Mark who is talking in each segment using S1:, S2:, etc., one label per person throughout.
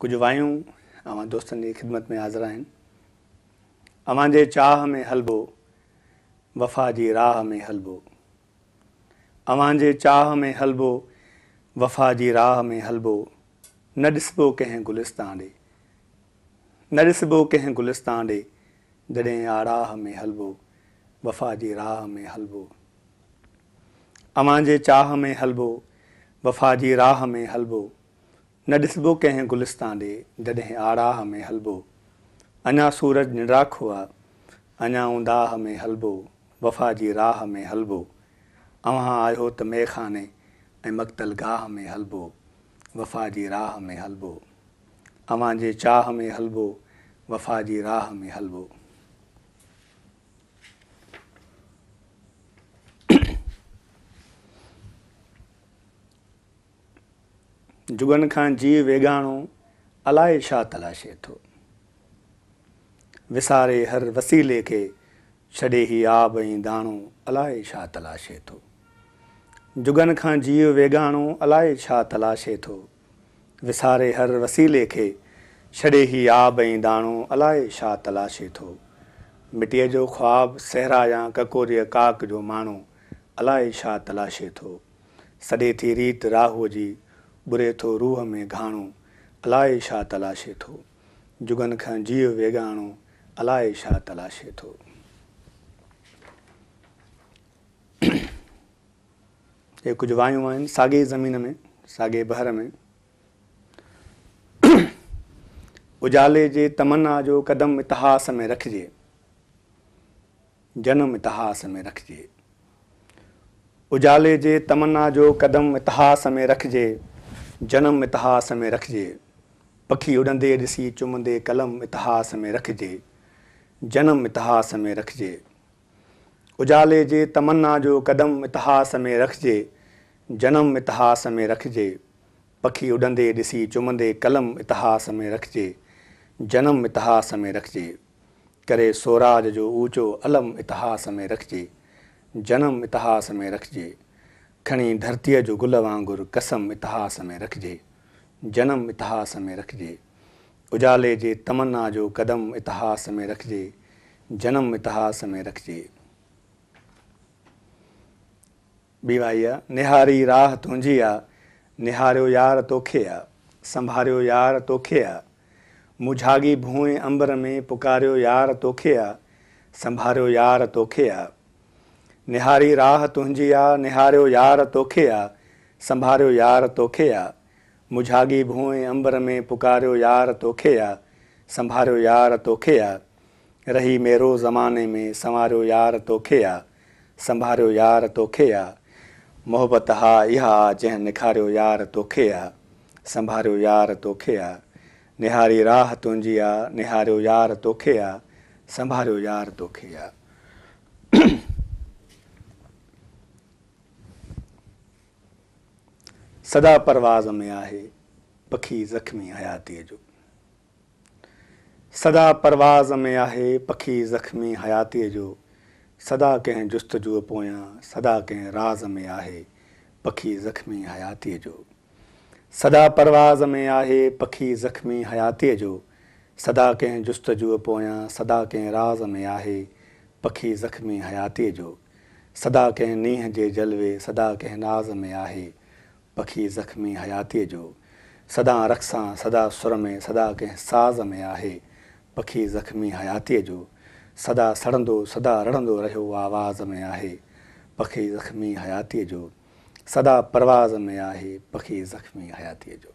S1: कुझु वायूं अवां दोस्तनि जी ख़िदमत में हाज़िर आहिनि अवां जे चाह में हलबो वफ़ा जी राह में हलिबो अवांजे चाह में हलबो वफ़ा जी राह में हलबो न ॾिसिबो कंहिं गुलिस्तान ॾे न ॾिसबो कंहिं गुलिस्तान ॾे जॾहिं आ राह में हलबो वफ़ा जी राह में हलबो अवां जे चाह में हलबो वफ़ा जी राह में हलबो न ॾिसबो कंहिं गुलिस्तान ॾे जॾहिं आराह में हलबो अञा सूरज निराखो आहे अञा उंदाह में हलबो वफ़ा जी राह में हलबो अव्हां आयो त मेखाने ऐं मकतल गाह में हलबो वफ़ा जी राह में हलबो अव्हां जे चाह में हलबो वफ़ा जी राह में हलबो जुगन खां जीव वेॻाणो अलाए छा तलाशे थो विसारे हर वसीले खे छॾे ही आब ऐं दाणो अलाए छा तलाशे थो जुगन खां जीव वेगाणो अलाए छा तलाशे थो विसारे हर वसीले खे छॾे ही आब ऐं दाणो अलाए छा तलाशे थो मिटीअ जो ख़्वाबु सहरा या ककोरीअ काक जो माण्हू अलाए छा तलाशे थो सॾे थी रीति राहूअ जी बुरे थो रूह में घाणो अलाए छा तलाशे थो जुगनि खां जीव वेगाणो अलाए छा तलाशे थो हीअ कुझु वायूं आहिनि साॻे ज़मीन में साॻे बहर में उजाले जे तमन्ना जो कदम इतिहास में रखिजे जनम इतिहास में रखिजे उजाले जे तमन्ना जो कदम इतिहास में रखिजे जनम इतिहास में रखिजे पखी उॾंदे ॾिसी चुमंदे कलम इतिहास में रखिजे जनम इतिहास में रखिजे उजाले जे तमन्ना जो कदम इतिहास में रखिजे जनम इतिहास में रखिजे पखी उॾंदे ॾिसी चुमंदे कलम इतिहास में रखिजे जनम इतिहास में रखिजे करे सोराज जो ऊचो अलम इतिहास में रखिजे जनम इतिहास में रखिजे खणी धरतीअ जो गुल वांगुरु कसम इतिहास में रखिजे जनम इतिहास में रखिजे उजाले जे तमन्ना जो कदम इतिहास में रखिजे जनम इतिहास में रखिजे आहे निहारी राह तुंहिंजी आहे निहारियो यार तोखे आहे संभारियो यार तोखे आहे मुझाॻी भुएं अंबर में पुकारियो यार तोखे आहे संभारियो यार तोखे आहे निहारी राह तुझी आ निहार यार तोखे आ संभारियो यार तोखे आ मुझागी भूए अंबर में पुकार यार तोखे आ संभारियो यार तोखे आ रही मेरो ज़माने में संवारियो यार तोखे आ संभारियो यार तोखे आ मोहब्बत हा इहा जंहिं निखारियो यार तोखे आ संभारियो यार तोखे आ निहारी राह तुझी आ निहार यार तोखे आ संभारियो यार तोखे आ सदा परवाज़ में आहे पखी ज़ख़्मी हयातीअ जो सदा परवाज़ में आहे पखी ज़ख़्मी हयातीअ जो सदा कंहिं जुस्त जो पोयां सदा कंहिं राज़ में आहे पखी ज़ख़्मी हयातीअ जो सदा परवाज़ में आहे पखी ज़ख़्मी हयातीअ जो सदा कंहिं जुस्त जो पोयां सदा कंहिं राज़ में आहे पखी ज़ख़्मी हयातीअ जो सदा कंहिं नीह जे जलवे सदा कंहिं नाज़ में आहे पखी ज़ख़्मी हयातीअ जो सदा रक़्सां सदा सुर में सदा कंहिं साज़ में आहे पखी ज़ख़्मी हयातीअ जो सदा सड़ंदो सदा रड़ंदो रहियो आवाज़ में आहे पखी ज़ख़्मी हयातीअ जो सदा परवाज़ में आहे पखी ज़ख़्मी हयातीअ जो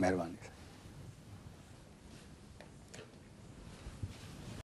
S1: महिरबानी